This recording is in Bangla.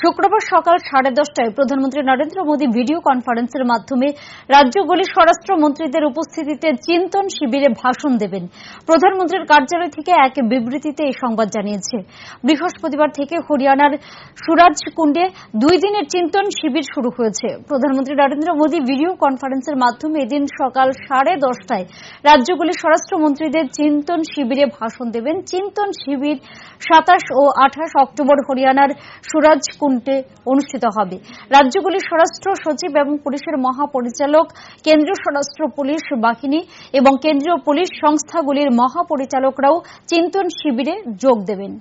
শুক্রবার সকাল সাড়ে দশটায় প্রধানমন্ত্রী নরেন্দ্র মোদী ভিডিও কনফারেন্সের মাধ্যমে রাজ্যগুলির স্বরাষ্ট্র মন্ত্রীদের উপস্থিতিতে চিন্তন শিবিরে ভাষণ দেবেন প্রধানমন্ত্রীর কার্যালয় থেকে এক বিবৃতিতে এই সংবাদ জানিয়েছে বৃহস্পতিবার থেকে হরিয়ানার সুরাজকুণ্ডে দুই দিনের চিন্তন শিবির শুরু হয়েছে প্রধানমন্ত্রী নরেন্দ্র মোদী ভিডিও কনফারেন্সের মাধ্যমে এদিন সকাল সাড়ে দশটায় রাজ্যগুলির স্বরাষ্ট্রমন্ত্রীদের চিন্তন শিবিরে ভাষণ দেবেন চিন্তন শিবির সাতাশ ও আঠাশ অক্টোবর হরিয়ানার সুরাজ কুন্টে অনুষ্ঠিত হবে রাজ্যগুলির স্বরাষ্ট্র সচিব এবং পুলিশের মহাপরিচালক কেন্দ্রীয় স্বরাষ্ট্র পুলিশ বাহিনী এবং কেন্দ্রীয় পুলিশ সংস্থাগুলির মহাপরিচালকরাও চিন্তন শিবিরে যোগ দেবেন